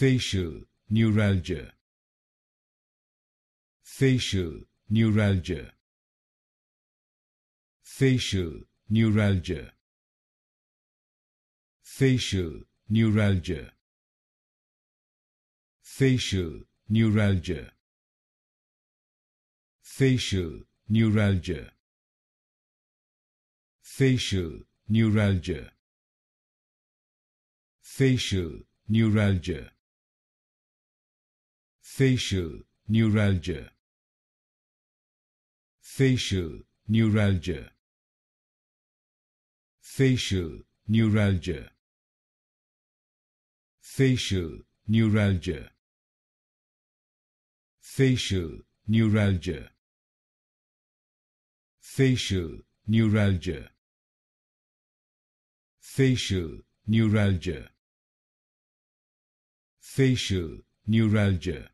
facial neuralgia facial neuralgia facial neuralgia facial neuralgia facial neuralgia facial neuralgia facial neuralgia facial neuralgia facial neuralgia facial neuralgia facial neuralgia facial neuralgia facial neuralgia facial neuralgia facial neuralgia facial neuralgia